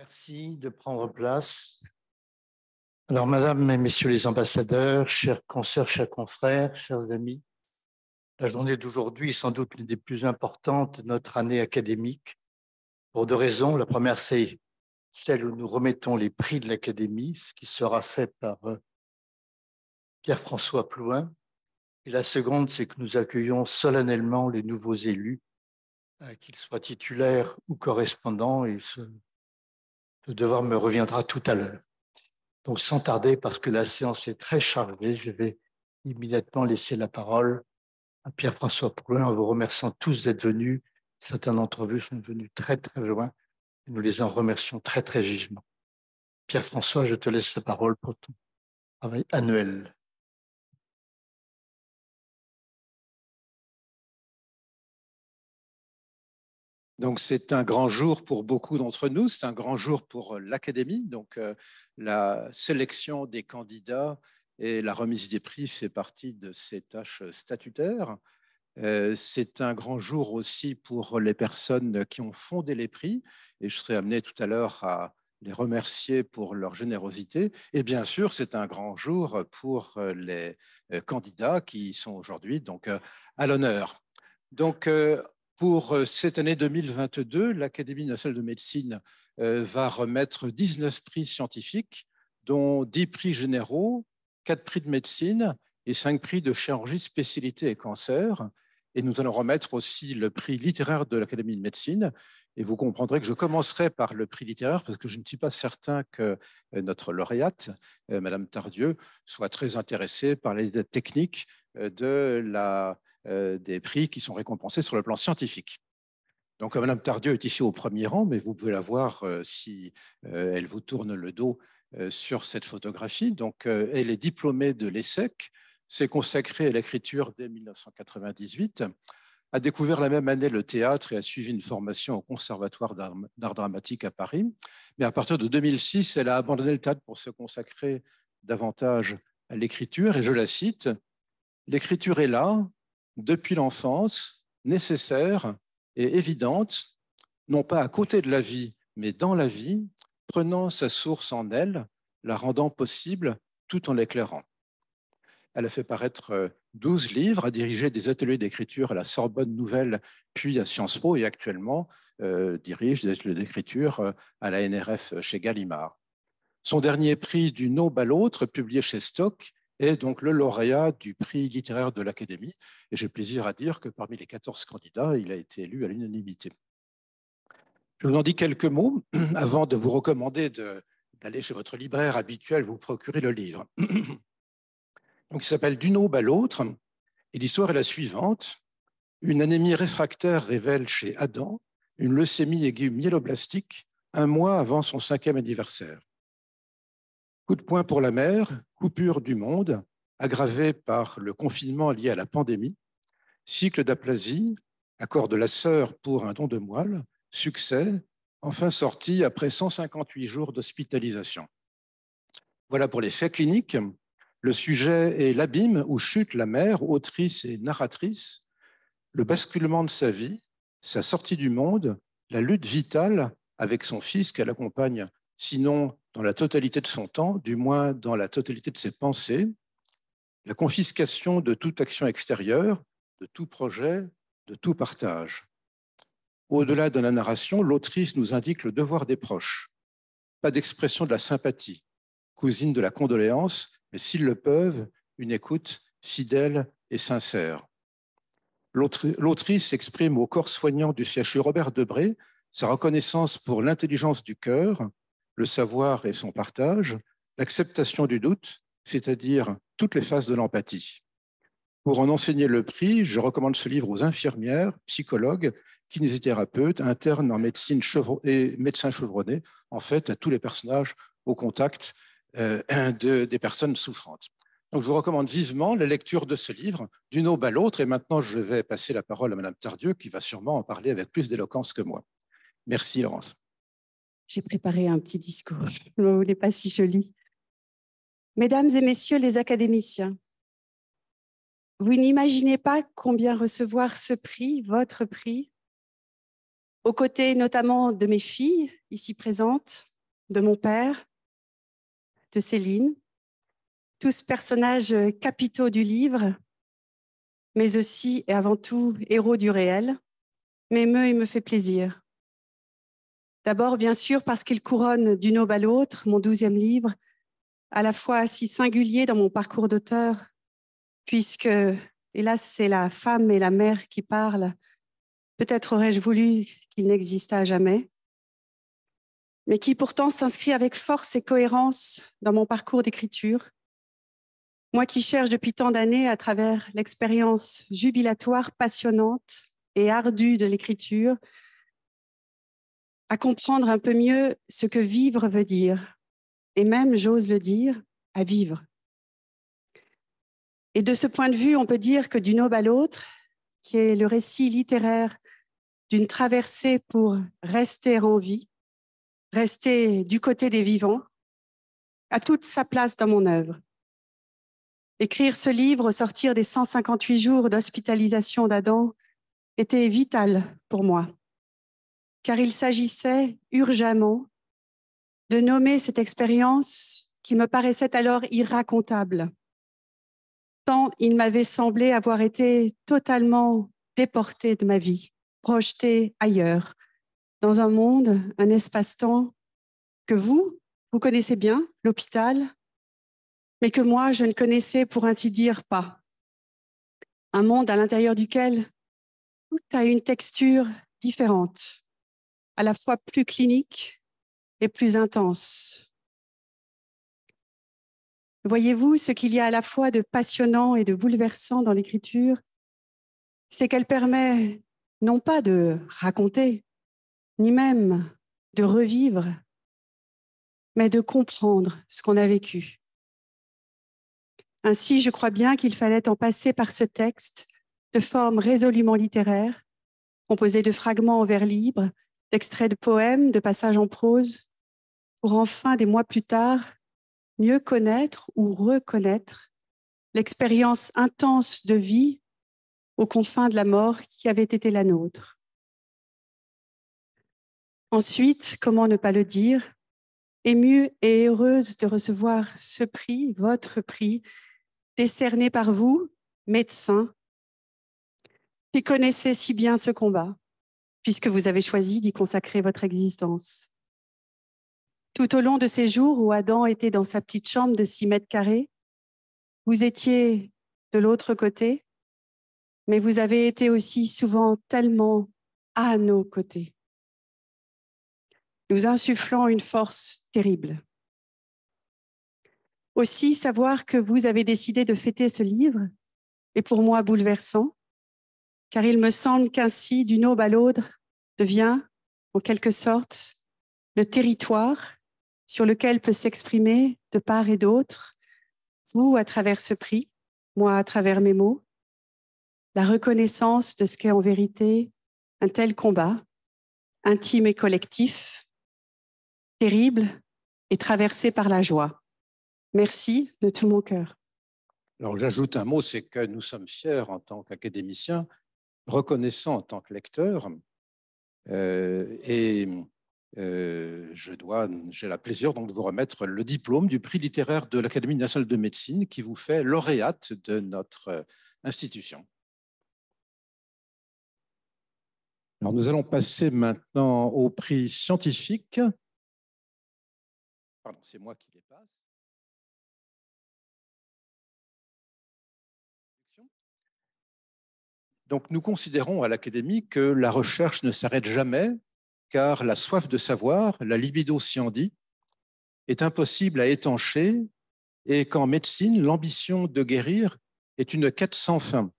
Merci de prendre place. Alors, Madame et Messieurs les ambassadeurs, chers consoeurs, chers confrères, chers amis, la journée d'aujourd'hui est sans doute l'une des plus importantes de notre année académique pour deux raisons. La première, c'est celle où nous remettons les prix de l'Académie, ce qui sera fait par euh, Pierre-François Plouin. Et la seconde, c'est que nous accueillons solennellement les nouveaux élus, euh, qu'ils soient titulaires ou correspondants, et le devoir me reviendra tout à l'heure. Donc sans tarder, parce que la séance est très chargée, je vais immédiatement laisser la parole à Pierre-François Poulin en vous remerciant tous d'être venus. Certains d'entre vous sont venus très très loin et nous les en remercions très très vivement. Pierre-François, je te laisse la parole pour ton travail annuel. Donc c'est un grand jour pour beaucoup d'entre nous, c'est un grand jour pour euh, l'Académie. Donc euh, la sélection des candidats et la remise des prix fait partie de ces tâches statutaires. Euh, c'est un grand jour aussi pour les personnes qui ont fondé les prix, et je serai amené tout à l'heure à les remercier pour leur générosité. Et bien sûr, c'est un grand jour pour les candidats qui sont aujourd'hui donc à l'honneur. Donc, pour euh, cette année 2022, l'Académie nationale de médecine euh, va remettre 19 prix scientifiques, dont 10 prix généraux, 4 prix de médecine et 5 prix de chirurgie spécialité et cancer. Et nous allons remettre aussi le prix littéraire de l'Académie de médecine. Et vous comprendrez que je commencerai par le prix littéraire parce que je ne suis pas certain que euh, notre lauréate, Madame Tardieu, soit très intéressée par les techniques de la euh, des prix qui sont récompensés sur le plan scientifique. Donc, euh, Madame Tardieu est ici au premier rang, mais vous pouvez la voir euh, si elle vous tourne le dos sur cette photographie. Donc, elle est diplômée de l'ESSEC, s'est consacrée à l'écriture dès 1998, a découvert la même année le théâtre et a suivi une formation au Conservatoire d'art dramatique à Paris. Mais à partir de 2006, elle a abandonné le théâtre pour se consacrer davantage à l'écriture. Et je la cite, L'écriture est là, depuis l'enfance, nécessaire et évidente, non pas à côté de la vie, mais dans la vie, prenant sa source en elle, la rendant possible tout en l'éclairant. Elle a fait paraître 12 euh, livres, a dirigé des ateliers d'écriture à la Sorbonne Nouvelle, puis à Sciences Po, et actuellement euh, dirige des ateliers d'écriture euh, à la NRF chez Gallimard. Son dernier prix du Nob à l'autre, publié chez Stock, est donc le lauréat du prix littéraire de l'Académie. Et j'ai plaisir à dire que parmi les 14 candidats, il a été élu à l'unanimité. Je vous en dis quelques mots avant de vous recommander d'aller chez votre libraire habituel vous procurer le livre. il s'appelle D'une aube à l'autre, et l'histoire est la suivante. Une anémie réfractaire révèle chez Adam une leucémie aiguë myéloblastique un mois avant son cinquième anniversaire. Coup de poing pour la mère, coupure du monde, aggravée par le confinement lié à la pandémie, cycle d'aplasie, accord de la sœur pour un don de moelle, succès, enfin sorti après 158 jours d'hospitalisation. Voilà pour les faits cliniques. Le sujet est l'abîme où chute la mère, autrice et narratrice, le basculement de sa vie, sa sortie du monde, la lutte vitale avec son fils qu'elle accompagne sinon dans la totalité de son temps, du moins dans la totalité de ses pensées, la confiscation de toute action extérieure, de tout projet, de tout partage. Au-delà de la narration, l'autrice nous indique le devoir des proches. Pas d'expression de la sympathie, cousine de la condoléance, mais s'ils le peuvent, une écoute fidèle et sincère. L'autrice exprime au corps soignant du CHU Robert Debré sa reconnaissance pour l'intelligence du cœur, le savoir et son partage, l'acceptation du doute, c'est-à-dire toutes les phases de l'empathie. Pour en enseigner le prix, je recommande ce livre aux infirmières, psychologues, kinésithérapeutes, internes en médecine et médecins chevronnés, en fait à tous les personnages au contact euh, des personnes souffrantes. Donc, je vous recommande vivement la lecture de ce livre, d'une aube à l'autre. Et maintenant, je vais passer la parole à Mme Tardieu, qui va sûrement en parler avec plus d'éloquence que moi. Merci, Laurence. J'ai préparé un petit discours. Je ne voulais pas si joli. Mesdames et messieurs les académiciens, vous n'imaginez pas combien recevoir ce prix, votre prix, aux côtés notamment de mes filles ici présentes, de mon père, de Céline, tous personnages capitaux du livre, mais aussi et avant tout héros du réel, m'émeut et me fait plaisir. D'abord, bien sûr, parce qu'il couronne d'une aube à l'autre mon douzième livre, à la fois si singulier dans mon parcours d'auteur, puisque, hélas, c'est la femme et la mère qui parlent. Peut-être aurais-je voulu qu'il n'existât jamais, mais qui pourtant s'inscrit avec force et cohérence dans mon parcours d'écriture. Moi qui cherche depuis tant d'années à travers l'expérience jubilatoire, passionnante et ardue de l'écriture, à comprendre un peu mieux ce que vivre veut dire, et même, j'ose le dire, à vivre. Et de ce point de vue, on peut dire que d'une aube à l'autre, qui est le récit littéraire d'une traversée pour rester en vie, rester du côté des vivants, a toute sa place dans mon œuvre. Écrire ce livre sortir des 158 jours d'hospitalisation d'Adam était vital pour moi car il s'agissait urgemment de nommer cette expérience qui me paraissait alors irracontable, tant il m'avait semblé avoir été totalement déporté de ma vie, projeté ailleurs, dans un monde, un espace-temps que vous, vous connaissez bien, l'hôpital, mais que moi, je ne connaissais pour ainsi dire pas. Un monde à l'intérieur duquel tout a une texture différente, à la fois plus clinique et plus intense. Voyez-vous, ce qu'il y a à la fois de passionnant et de bouleversant dans l'écriture, c'est qu'elle permet non pas de raconter, ni même de revivre, mais de comprendre ce qu'on a vécu. Ainsi, je crois bien qu'il fallait en passer par ce texte de forme résolument littéraire, composé de fragments en vers libre d'extraits de poèmes, de passages en prose, pour enfin, des mois plus tard, mieux connaître ou reconnaître l'expérience intense de vie aux confins de la mort qui avait été la nôtre. Ensuite, comment ne pas le dire, émue et heureuse de recevoir ce prix, votre prix, décerné par vous, médecin, qui connaissez si bien ce combat puisque vous avez choisi d'y consacrer votre existence. Tout au long de ces jours où Adam était dans sa petite chambre de 6 mètres carrés, vous étiez de l'autre côté, mais vous avez été aussi souvent tellement à nos côtés, nous insufflant une force terrible. Aussi, savoir que vous avez décidé de fêter ce livre est pour moi bouleversant, car il me semble qu'ainsi, d'une aube à l'autre, devient, en quelque sorte, le territoire sur lequel peut s'exprimer, de part et d'autre, vous à travers ce prix, moi à travers mes mots, la reconnaissance de ce qu'est en vérité un tel combat, intime et collectif, terrible et traversé par la joie. Merci de tout mon cœur. Alors j'ajoute un mot, c'est que nous sommes fiers en tant qu'académiciens reconnaissant en tant que lecteur. Euh, et euh, je j'ai la plaisir donc de vous remettre le diplôme du prix littéraire de l'Académie nationale de médecine qui vous fait lauréate de notre euh, institution. nous allons passer maintenant au prix scientifique. Pardon, c'est moi qui Donc nous considérons à l'Académie que la recherche ne s'arrête jamais, car la soif de savoir, la libido si on dit, est impossible à étancher, et qu'en médecine, l'ambition de guérir est une quête sans fin.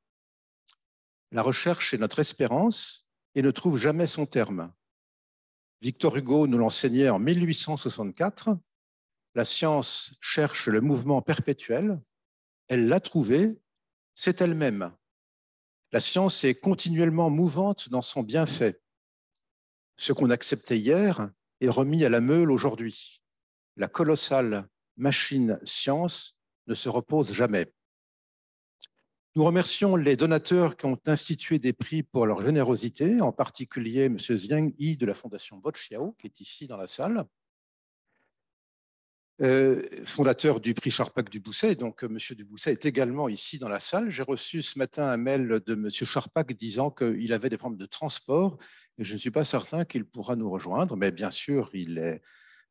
La recherche est notre espérance et ne trouve jamais son terme. Victor Hugo nous l'enseignait en 1864. La science cherche le mouvement perpétuel. Elle l'a trouvé, c'est elle-même. La science est continuellement mouvante dans son bienfait. Ce qu'on acceptait hier est remis à la meule aujourd'hui. La colossale machine science ne se repose jamais. Nous remercions les donateurs qui ont institué des prix pour leur générosité, en particulier M. Zhang Yi de la Fondation Bochiao, qui est ici dans la salle, euh, fondateur du prix Charpak du Donc, euh, M. du est également ici dans la salle. J'ai reçu ce matin un mail de M. Charpak disant qu'il avait des problèmes de transport et je ne suis pas certain qu'il pourra nous rejoindre, mais bien sûr, il est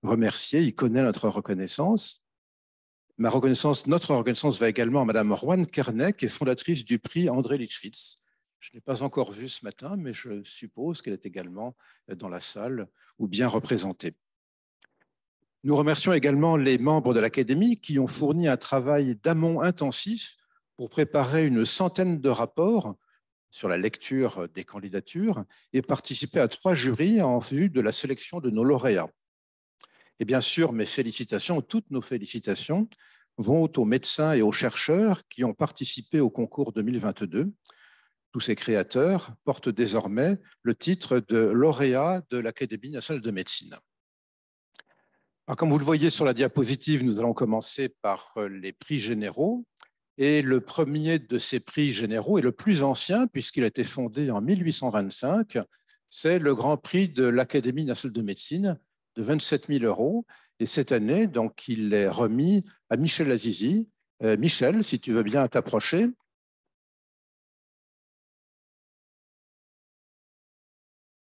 remercié, il connaît notre reconnaissance. Ma reconnaissance, notre reconnaissance va également à Mme Juan Kernet, qui est fondatrice du prix André Litschwitz. Je ne l'ai pas encore vue ce matin, mais je suppose qu'elle est également dans la salle ou bien représentée. Nous remercions également les membres de l'Académie qui ont fourni un travail d'amont intensif pour préparer une centaine de rapports sur la lecture des candidatures et participer à trois jurys en vue de la sélection de nos lauréats. Et bien sûr, mes félicitations, toutes nos félicitations, vont aux médecins et aux chercheurs qui ont participé au concours 2022. Tous ces créateurs portent désormais le titre de lauréat de l'Académie nationale de médecine comme vous le voyez sur la diapositive, nous allons commencer par euh, les prix généraux. Et le premier de ces prix généraux est le plus ancien, puisqu'il a été fondé en 1825. C'est le Grand Prix de l'Académie nationale de médecine de 27 000 euros. Et cette année, donc, il est remis à Michel Azizi. Euh, Michel, si tu veux bien t'approcher,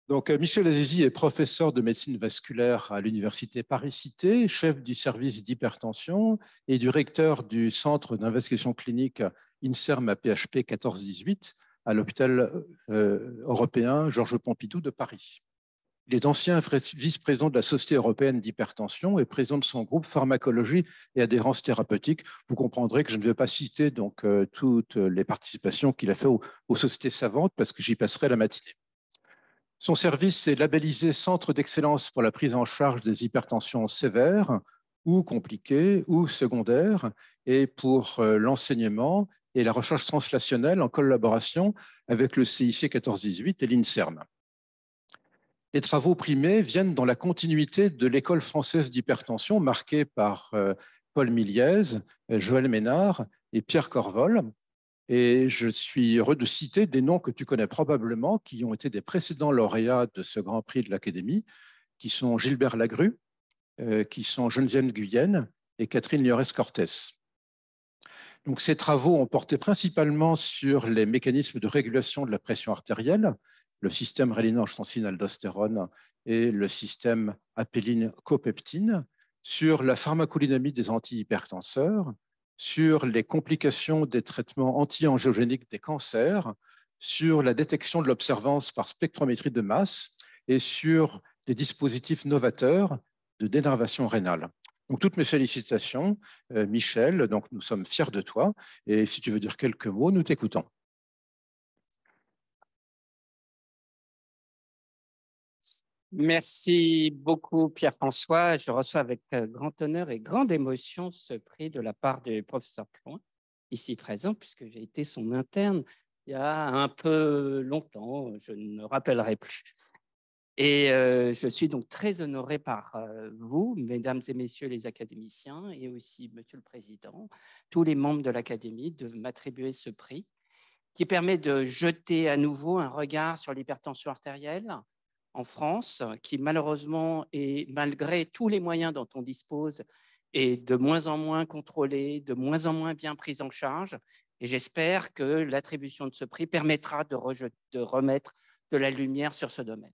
Donc, euh, Michel Azizi est professeur de médecine vasculaire à l'Université Paris-Cité, chef du service d'hypertension et directeur du centre d'investigation clinique INSERM à PHP 1418 à l'hôpital euh, européen Georges Pompidou de Paris. Il est ancien vice-président de la Société européenne d'hypertension et président de son groupe pharmacologie et adhérence thérapeutique. Vous comprendrez que je ne vais pas citer donc euh, toutes les participations qu'il a fait aux sociétés savantes parce que j'y passerai la matinée. Son service est labellisé Centre d'excellence pour la prise en charge des hypertensions sévères ou compliquées ou secondaires et pour euh, l'enseignement et la recherche translationnelle en collaboration avec le CIC 1418 et l'INSERM. Les travaux primés viennent dans la continuité de l'école française d'hypertension marquée par euh, Paul Milliez, Joël Ménard et Pierre Corvol, et je suis heureux de citer des noms que tu connais probablement, qui ont été des précédents lauréats de ce Grand Prix de l'Académie, qui sont Gilbert Lagrue, euh, qui sont Geneviève Guyenne et Catherine liores cortès Donc, ces travaux ont porté principalement sur les mécanismes de régulation de la pression artérielle, le système angiotensine aldostérone et le système apéline-copeptine, sur la pharmacodynamie des antihypertenseurs, sur les complications des traitements anti-angiogéniques des cancers, sur la détection de l'observance par spectrométrie de masse et sur des dispositifs novateurs de dénervation rénale. toutes mes félicitations, euh, Michel. Donc, nous sommes fiers de toi. Et si tu veux dire quelques mots, nous t'écoutons. Merci beaucoup, Pierre-François. Je reçois avec euh, grand honneur et grande émotion ce prix de la part du professeur Ploin, ici présent, puisque j'ai été son interne il y a un peu longtemps, je ne me rappellerai plus. Et euh, je suis donc très honoré par euh, vous, mesdames et messieurs les académiciens, et aussi, monsieur le président, tous les membres de l'académie, de m'attribuer ce prix qui permet de jeter à nouveau un regard sur l'hypertension artérielle, en France, qui malheureusement, et malgré tous les moyens dont on dispose, est de moins en moins contrôlée, de moins en moins bien prise en charge. Et j'espère que l'attribution de ce prix permettra de, de, remettre de la lumière sur ce domaine.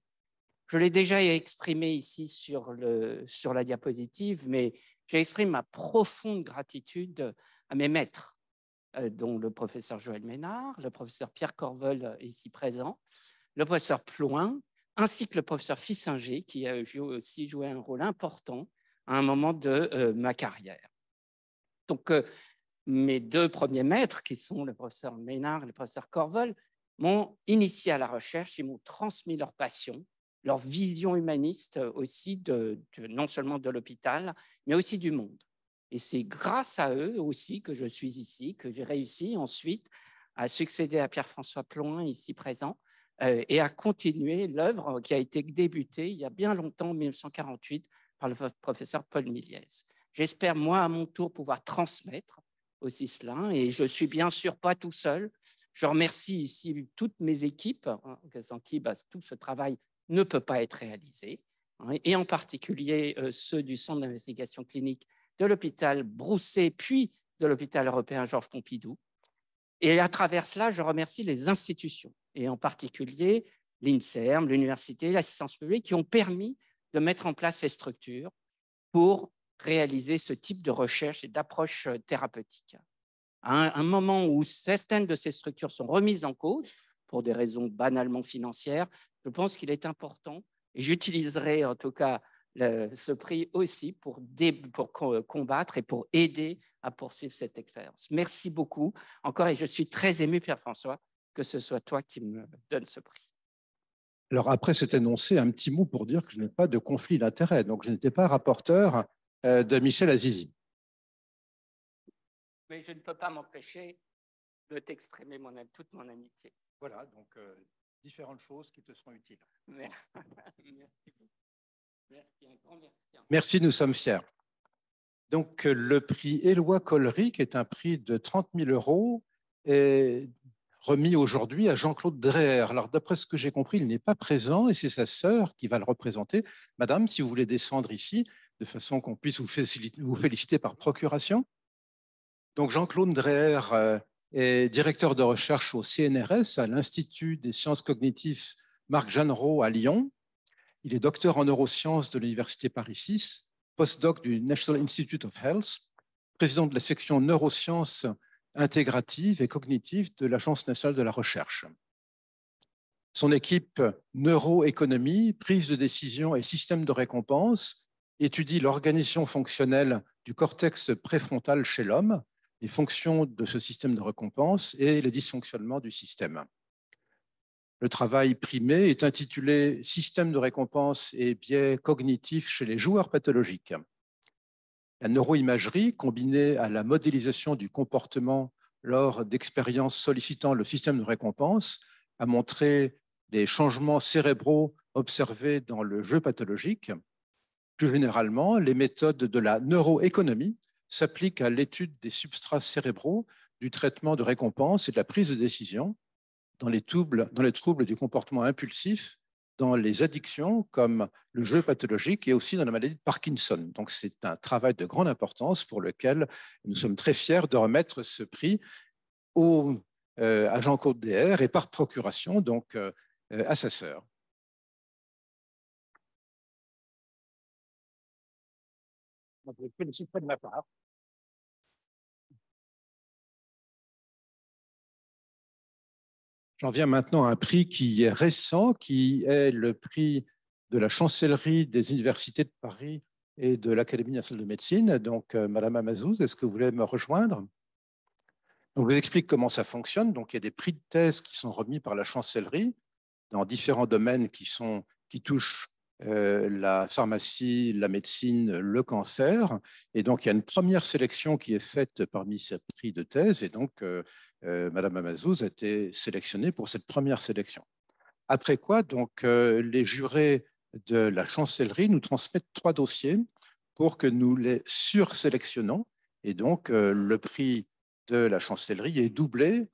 Je l'ai déjà exprimé ici sur, le, sur la diapositive, mais j'exprime ma profonde gratitude à mes maîtres, euh, dont le professeur Joël Ménard, le professeur Pierre Corvol euh, ici présent, le professeur Ploin, ainsi que le professeur Fissinger, qui a aussi joué un rôle important à un moment de euh, ma carrière. Donc, euh, mes deux premiers maîtres, qui sont le professeur Ménard et le professeur Corvol, m'ont initié à la recherche, et m'ont transmis leur passion, leur vision humaniste euh, aussi, non seulement de l'hôpital, mais aussi du monde. Et c'est grâce à eux aussi que je suis ici, que j'ai réussi ensuite à succéder à Pierre-François Ploin, ici présent, euh, et à continuer l'œuvre qui a été débutée il y a bien longtemps, en 1948, par le professeur Paul Miliès. J'espère, moi, à mon tour, pouvoir transmettre aussi cela, et je suis bien sûr pas tout seul. Je remercie ici toutes mes équipes, hein, sans qui bah, tout ce travail ne peut pas être réalisé, hein, et en particulier euh, ceux du Centre d'investigation clinique de l'hôpital Brousset, puis de l'hôpital européen Georges Pompidou, et à travers cela, je remercie les institutions, et en particulier l'INSERM, l'université, l'assistance publique, qui ont permis de mettre en place ces structures pour réaliser ce type de recherche et d'approche euh, thérapeutique. À un moment où certaines de ces structures sont remises en cause, pour des raisons banalement financières, je pense qu'il est important, et j'utiliserai en tout cas ce prix aussi pour, pour euh, combattre et pour aider à poursuivre cette expérience. Merci beaucoup encore et je suis très ému, Pierre-François, que ce soit toi qui me donne ce prix. Alors après cet énoncé, un petit mot pour dire que je n'ai pas de conflit d'intérêt, donc je n'étais pas rapporteur euh, de Michel Azizi. Mais je ne peux pas m'empêcher de t'exprimer mon, toute mon amitié. Voilà, donc euh, différentes choses qui te seront utiles. Merci beaucoup. Merci, nous sommes fiers. Donc, le prix Éloi Collery, est un prix de 30 000 euros, est remis aujourd'hui à Jean-Claude Dreher. Alors, d'après ce que j'ai compris, il n'est pas présent et c'est sa sœur qui va le représenter. Madame, si vous voulez descendre ici, de façon qu'on puisse vous, féliciter, par procuration. Donc, Jean-Claude Dreher euh, est directeur de recherche au CNRS, à l'Institut des sciences cognitives Marc Jeannereau à Lyon. Il est docteur en neurosciences de l'Université Paris 6, postdoc du National Institute of Health, président de la section neurosciences intégratives et cognitives de l'Agence nationale de la recherche. Son équipe neuroéconomie, prise de décision et système de récompense étudie l'organisation fonctionnelle du cortex préfrontal chez l'homme, les fonctions de ce système de récompense et les dysfonctionnements du système le travail primé est intitulé Système de récompense et biais cognitifs chez les joueurs pathologiques. La neuroimagerie, combinée à la modélisation du comportement lors d'expériences sollicitant le système de récompense, a montré les changements cérébraux observés dans le jeu pathologique. Plus généralement, les méthodes de la neuroéconomie s'appliquent à l'étude des substrats cérébraux, du traitement de récompense et de la prise de décision dans les, troubles, dans les troubles du comportement impulsif, dans les addictions comme le jeu pathologique et aussi dans la maladie de Parkinson. Donc c'est un travail de grande importance pour lequel nous sommes très fiers de remettre ce prix au Jean-Claude euh, DR et par procuration donc euh, euh, à sa sœur. Je félicite de ma part. J'en viens maintenant à un prix qui est récent, qui est le prix de la chancellerie des universités de Paris et de l'Académie nationale de médecine. Donc, euh, Madame Amazouz, est-ce que vous voulez me rejoindre On je vous explique comment ça fonctionne. Donc, il y a des prix de thèse qui sont remis par la chancellerie dans différents domaines qui, sont, qui touchent euh, la pharmacie, la médecine, le cancer. Et donc, il y a une première sélection qui est faite parmi ces prix de thèse. Et donc, euh, euh, Madame Amazouz a été sélectionnée pour cette première sélection. Après quoi, donc, euh, les jurés de la chancellerie nous transmettent trois dossiers pour que nous les sursélectionnons. Et donc, euh, le prix de la chancellerie est doublé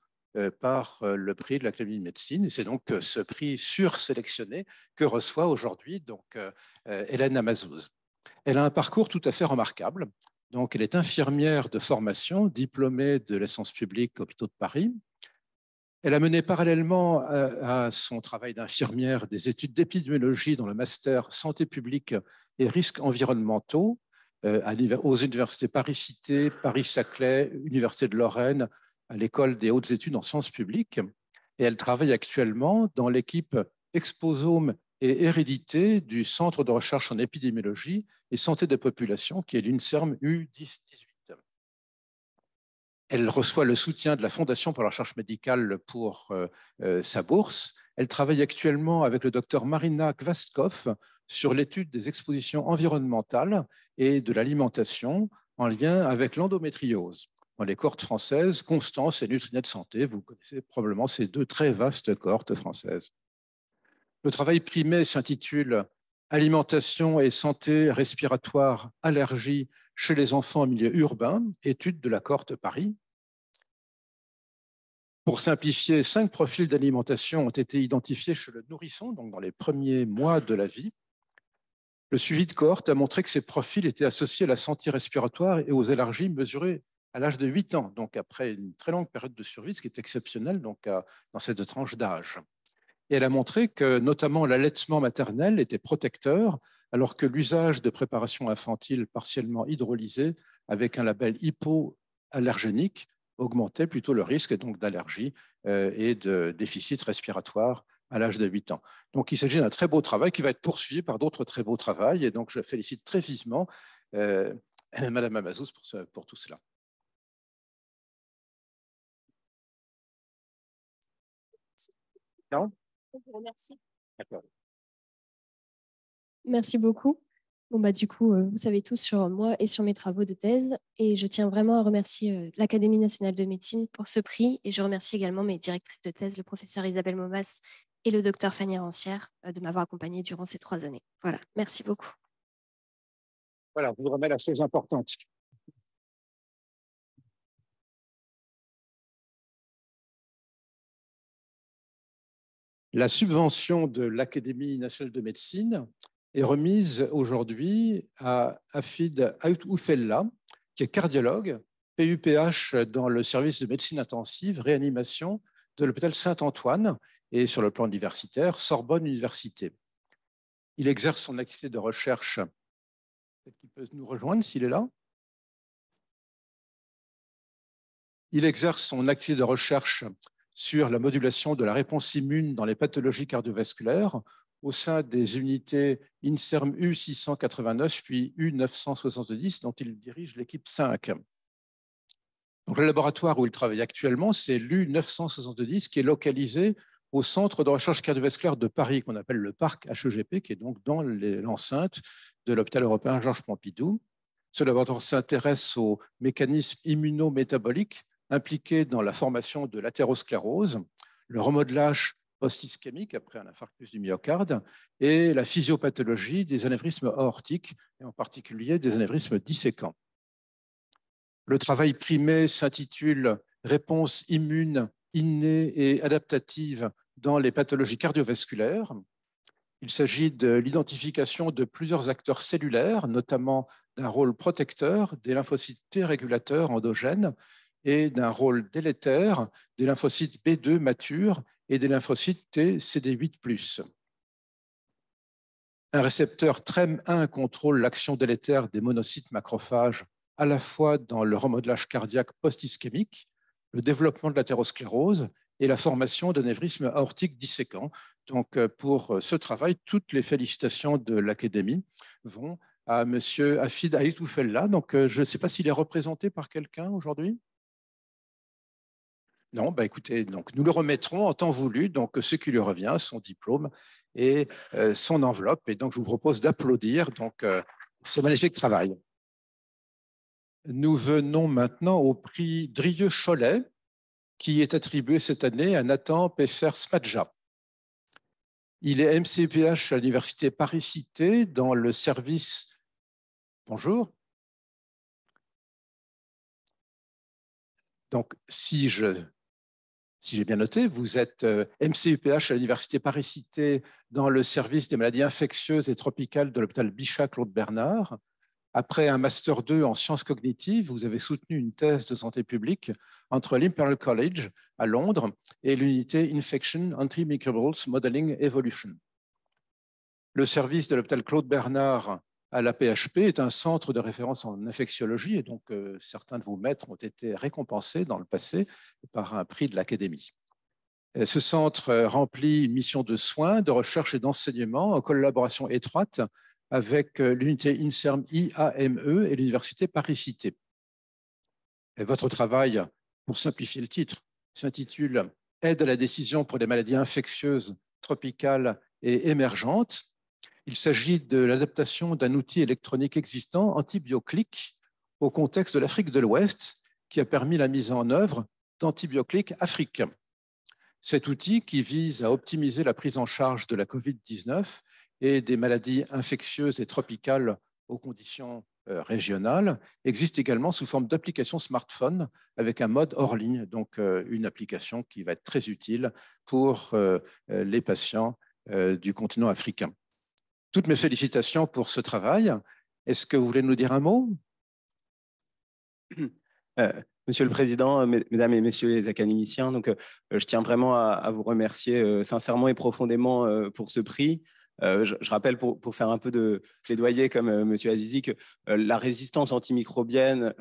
par le prix de l'Académie de médecine. Et c'est donc ce prix sursélectionné que reçoit aujourd'hui donc Hélène Amazouz. Elle a un parcours tout à fait remarquable. Donc, elle est infirmière de formation, diplômée de l'essence publique Hôpitaux de Paris. Elle a mené parallèlement euh, à, son travail d'infirmière des études d'épidémiologie dans le master santé publique et risques environnementaux euh, aux universités Paris-Cité, Paris-Saclay, Université de Lorraine, à l'école des hautes études en sciences publiques. Et elle travaille actuellement dans l'équipe exposome et hérédité du Centre de recherche en épidémiologie et santé des populations, qui est l'INSERM U1018. Elle reçoit le soutien de la Fondation pour la recherche médicale pour euh, euh, sa bourse. Elle travaille actuellement avec le docteur Marina Kvastkov sur l'étude des expositions environnementales et de l'alimentation en lien avec l'endométriose. Dans les cohortes françaises, Constance et Nutrinet Santé, vous connaissez probablement ces deux très vastes cohortes françaises. Le travail primé s'intitule Alimentation et santé respiratoire allergie chez les enfants en milieu urbain, étude de la Corte Paris. Pour simplifier, cinq profils d'alimentation ont été identifiés chez le nourrisson, donc dans les premiers mois de la vie. Le suivi de cohorte a montré que ces profils étaient associés à la santé respiratoire et aux allergies mesurées à l'âge de 8 ans, donc après une très longue période de survie, ce qui est exceptionnel donc dans cette tranche d'âge. Et elle a montré que notamment l'allaitement maternel était protecteur, alors que l'usage de préparations infantiles partiellement hydrolysées avec un label hypoallergénique augmentait plutôt le risque donc d'allergie euh, et de déficit respiratoire à l'âge de 8 ans. Donc il s'agit d'un très beau travail qui va être poursuivi par d'autres très beaux travaux et donc je félicite très vivement euh, Madame Amazouz pour, tout cela. Je vous remercie. D'accord. Merci beaucoup. Bon, bah, du coup, euh, vous savez tout sur moi et sur mes travaux de thèse. Et je tiens vraiment à remercier euh, l'Académie nationale de médecine pour ce prix. Et je remercie également mes directrices de thèse, le professeur Isabelle Momas et le docteur Fanny Rancière, euh, de m'avoir accompagnée durant ces trois années. Voilà, merci beaucoup. Voilà, je vous remets la chose importante. La subvention de l'Académie nationale de médecine est remise aujourd'hui à Afid Aoutoufella, qui est cardiologue, PUPH dans le service de médecine intensive, réanimation de l'hôpital Saint-Antoine et sur le plan universitaire, Sorbonne Université. Il exerce son activité de recherche. Peut-être qu'il peut nous rejoindre s'il est là. Il exerce son activité de recherche sur la modulation de la réponse immune dans les pathologies cardiovasculaires au sein des unités INSERM U689 puis U970 dont il dirige l'équipe 5. Donc, le laboratoire où il travaille actuellement, c'est l'U970 qui est localisé au Centre de recherche cardiovasculaire de Paris, qu'on appelle le parc HEGP, qui est donc dans l'enceinte de l'hôpital européen Georges Pompidou. Ce laboratoire s'intéresse aux mécanismes immunométaboliques impliqués dans la formation de l'athérosclérose, le remodelage post-ischémique après un infarctus du myocarde et la physiopathologie des anévrismes aortiques et en particulier des anévrismes disséquants. Le travail primé s'intitule Réponse immune innée et adaptative dans les pathologies cardiovasculaires. Il s'agit de l'identification de plusieurs acteurs cellulaires, notamment d'un rôle protecteur des lymphocytes régulateurs endogènes et d'un rôle délétère des lymphocytes B2 matures et des lymphocytes tcd 8 Un récepteur TREM1 contrôle l'action délétère des monocytes macrophages à la fois dans le remodelage cardiaque post-ischémique, le développement de l'athérosclérose et la formation d'anévrisme aortique disséquant. Donc, euh, pour euh, ce travail, toutes les félicitations de l'Académie vont à M. Afid Aïtoufella. Donc, euh, je ne sais pas s'il est représenté par quelqu'un aujourd'hui. Non, bah écoutez, donc nous le remettrons en temps voulu, donc ce qui lui revient, son diplôme et euh, son enveloppe. Et donc je vous propose d'applaudir donc euh, ce magnifique travail. Nous venons maintenant au prix Drieux-Cholet, qui est attribué cette année à Nathan Pesser-Smadja. Il est MCPH à l'Université Paris-Cité dans le service. Bonjour. Donc, si je si j'ai bien noté, vous êtes MCUPH à l'Université Paris-Cité dans le service des maladies infectieuses et tropicales de l'hôpital Bichat-Claude Bernard. Après un Master 2 en sciences cognitives, vous avez soutenu une thèse de santé publique entre l'Imperial College à Londres et l'unité Infection Antimicrobials Modeling Evolution. Le service de l'hôpital Claude Bernard à la PHP est un centre de référence en infectiologie et donc euh, certains de vos maîtres ont été récompensés dans le passé par un prix de l'Académie. Euh, ce centre euh, remplit une mission de soins, de recherche et d'enseignement en collaboration étroite avec l'unité INSERM IAME et l'université Paris-Cité. Votre travail, pour simplifier le titre, s'intitule Aide à la décision pour les maladies infectieuses tropicales et émergentes. Il s'agit de l'adaptation d'un outil électronique existant, Antibioclick, au contexte de l'Afrique de l'Ouest, qui a permis la mise en œuvre d'Antibioclick Afrique. Cet outil, qui vise à optimiser la prise en charge de la COVID-19 et des maladies infectieuses et tropicales aux conditions euh, régionales, existe également sous forme d'application smartphone avec un mode hors ligne, donc euh, une application qui va être très utile pour euh, les patients du continent africain toutes mes félicitations pour ce travail. Est-ce que vous voulez nous dire un mot euh, Monsieur le Président, Mesdames et Messieurs les académiciens, donc, euh, je tiens vraiment à, vous remercier euh, sincèrement et profondément pour ce prix. Je, rappelle pour, pour, faire un peu de plaidoyer comme Monsieur Azizi que la résistance antimicrobienne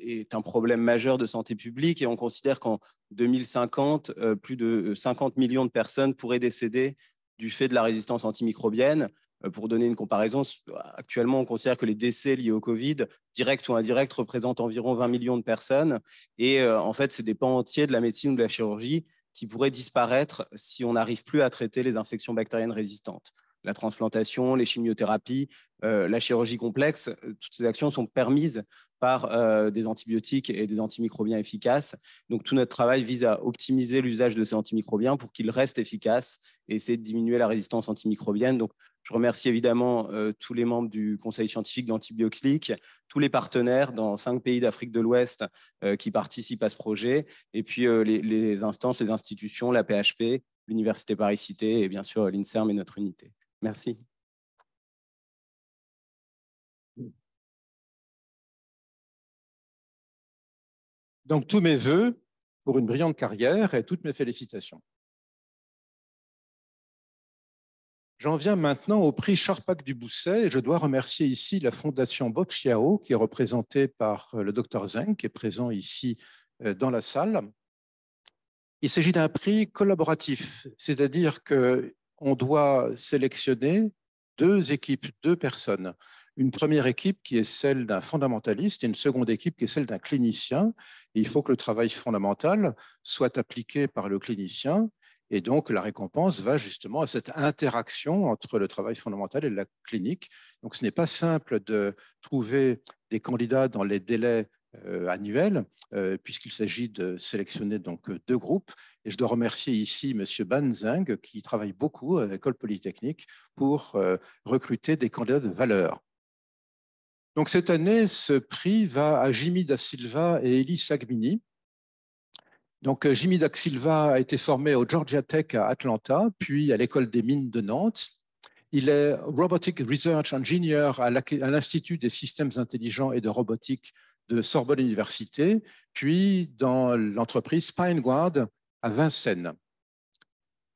est un problème majeur de santé publique et on considère qu'en 2050, plus de 50 millions de personnes pourraient décéder du fait de la résistance antimicrobienne. Euh, pour donner une comparaison, actuellement, on considère que les décès liés au Covid, direct ou indirect, représentent environ 20 millions de personnes. Et euh, en fait, c'est des pans entiers de la médecine ou de la chirurgie qui pourraient disparaître si on n'arrive plus à traiter les infections bactériennes résistantes la transplantation, les chimiothérapies, euh, la chirurgie complexe, euh, toutes ces actions sont permises par euh, des antibiotiques et des antimicrobiens efficaces. Donc tout notre travail vise à optimiser l'usage de ces antimicrobiens pour qu'ils restent efficaces et essayer de diminuer la résistance antimicrobienne. Donc je remercie évidemment tous les membres du Conseil scientifique d'Antibioclic, tous les partenaires dans cinq pays d'Afrique de l'Ouest qui participent à ce projet, et puis les, les instances, les institutions, la PHP, l'Université Paris-Cité et bien sûr l'INSERM et notre unité. Merci. Donc tous mes voeux pour une brillante carrière et toutes mes félicitations. J'en viens maintenant au prix Charpac du Bousset et je dois remercier ici la Fondation Bocciao qui est représentée par euh, le docteur Zeng qui est présent ici euh, dans la salle. Il s'agit d'un prix collaboratif, c'est-à-dire que on doit sélectionner deux équipes, deux personnes. Une première équipe qui est celle d'un fondamentaliste et une seconde équipe qui est celle d'un clinicien. il faut que le travail fondamental soit appliqué par le clinicien. Et donc, la récompense va justement à cette interaction entre le travail fondamental et la clinique. Donc, ce n'est pas simple de trouver des candidats dans les délais euh, annuel, euh, puisqu'il s'agit de sélectionner donc euh, deux groupes. Et je dois remercier ici M. Ban Zeng, qui travaille beaucoup à l'École polytechnique pour recruter des candidats de valeur. Donc cette année, ce prix va à Jimmy Da Silva et Elie Sagmini. Donc Jimmy Da Silva a été formé au Georgia Tech à Atlanta, puis à l'École des mines de Nantes. Il est Robotic Research Engineer à l'Institut des systèmes intelligents et de robotique de Sorbonne Université, puis dans l'entreprise Spineguard à Vincennes.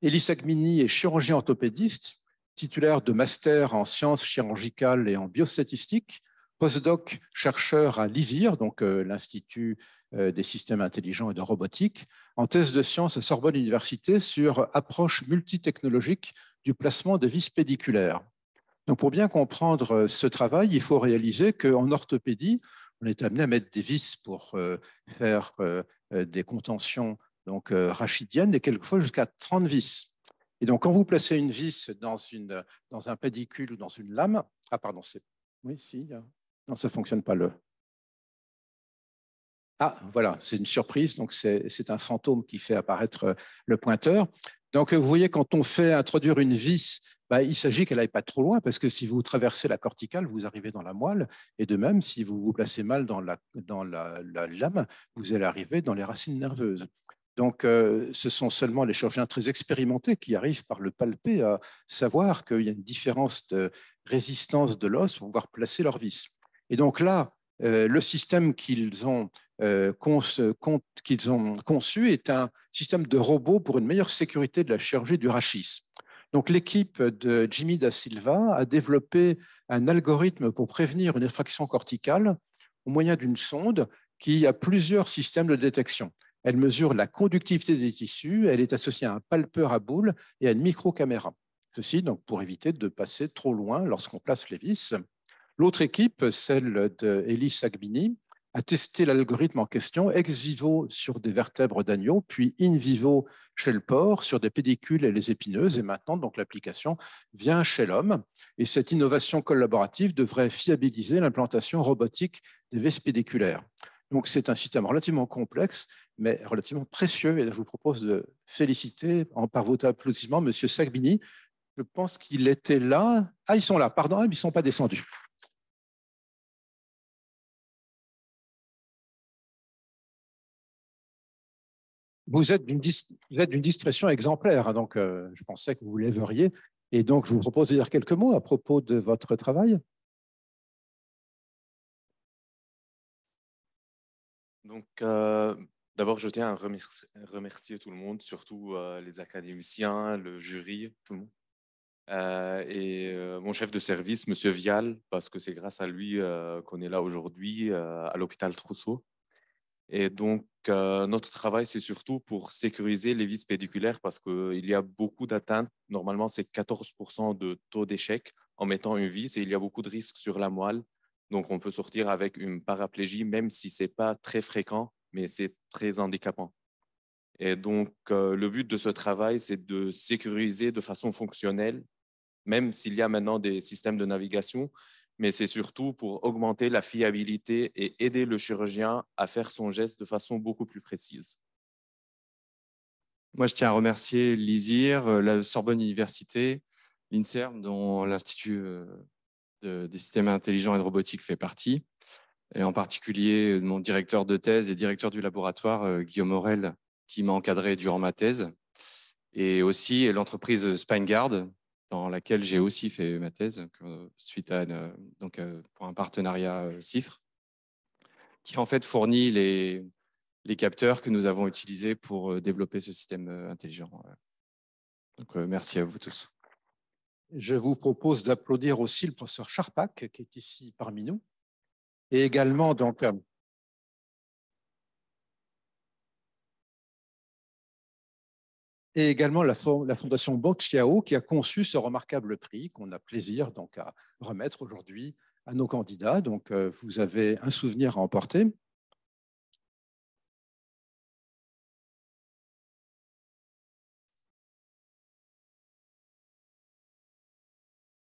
Elisa Gmini est chirurgien orthopédiste, titulaire de master en sciences chirurgicales et en biostatistique, postdoc chercheur à l'ISIR, donc euh, l'Institut euh, des systèmes intelligents et de robotique, en thèse de sciences à Sorbonne Université sur approche multitechnologique du placement de vis pédiculaires. Donc pour bien comprendre euh, ce travail, il faut réaliser qu'en orthopédie, on est amené à mettre des vis pour euh, faire euh, euh, des contentions donc, rachidiennes et quelquefois jusqu'à 30 vis. Et donc, quand vous placez une vis dans, une, dans un pédicule ou dans une lame, ah pardon, c'est... Oui, si, non, ça ne fonctionne pas le... Ah, voilà, c'est une surprise, donc c'est un fantôme qui fait apparaître le pointeur. Donc, vous voyez, quand on fait introduire une vis, bah, il s'agit qu'elle n'aille pas trop loin, parce que si vous traversez la corticale, vous arrivez dans la moelle, et de même, si vous vous placez mal dans la, dans lame, vous allez arriver dans les racines nerveuses. Donc, euh, ce sont seulement les chirurgiens très expérimentés qui arrivent par le palpé à savoir qu'il y a une différence de résistance de l'os pour pouvoir placer leur vis. Et donc là, euh, le système qu'ils ont euh, qu'ils ont conçu est un système de robot pour une meilleure sécurité de la chirurgie du rachis. Donc l'équipe de Jimmy Da Silva a développé un algorithme pour prévenir une effraction corticale au moyen d'une sonde qui a plusieurs systèmes de détection. Elle mesure la conductivité des tissus, elle est associée à un palpeur à boules et à une micro-caméra. Ceci donc pour éviter de passer trop loin lorsqu'on place les vis. L'autre équipe, celle de Agbini, Sagbini, à tester l'algorithme en question ex vivo sur des vertèbres d'agneau, puis in vivo chez le porc, sur des pédicules et les épineuses. Et maintenant, donc, l'application vient chez l'homme. Et cette innovation collaborative devrait fiabiliser l'implantation robotique des pédiculaires Donc, c'est un système relativement complexe, mais relativement précieux. Et je vous propose de féliciter en, par vos applaudissements M. Sagbini. Je pense qu'il était là. Ah, ils sont là, pardon, ils ne sont pas descendus. vous êtes d'une discrétion exemplaire, hein, donc euh, je pensais que vous lèveriez. Et donc, je vous propose de dire quelques mots à propos de votre travail. Donc, euh, d'abord, je tiens à remercier, tout le monde, surtout euh, les académiciens, le jury, tout le monde. et mon chef de service, Monsieur Vial, parce que c'est grâce à lui qu'on est là aujourd'hui à l'hôpital Trousseau. Et donc, euh, notre travail, c'est surtout pour sécuriser les vis pédiculaires parce qu'il euh, y a beaucoup d'atteintes. Normalement, c'est 14% de taux d'échec en mettant une vis et il y a beaucoup de risques sur la moelle. Donc, on peut sortir avec une paraplégie, même si ce n'est pas très fréquent, mais c'est très handicapant. Et donc, euh, le but de ce travail, c'est de sécuriser de façon fonctionnelle, même s'il y a maintenant des systèmes de navigation, mais c'est surtout pour augmenter la fiabilité et aider le chirurgien à faire son geste de façon beaucoup plus précise. Moi, je tiens à remercier l'ISIR, euh, la Sorbonne Université, l'INSERM, dont l'Institut euh, des systèmes intelligents et de robotique fait partie, et en particulier euh, mon directeur de thèse et directeur du laboratoire, Guillaume Morel, qui m'a encadré durant ma thèse, et aussi l'entreprise SpineGuard, dans laquelle j'ai aussi fait ma thèse euh, suite à euh, donc euh, pour un partenariat CIFRE, qui en fait fournit les, les, capteurs que nous avons utilisés pour développer ce système intelligent. Donc merci à vous tous. Je vous propose d'applaudir aussi le professeur Charpak qui est ici parmi nous et également donc et également la, fondation Bocciao, qui a conçu ce remarquable prix qu'on a plaisir donc à remettre aujourd'hui à nos candidats. Donc euh, vous avez un souvenir à emporter.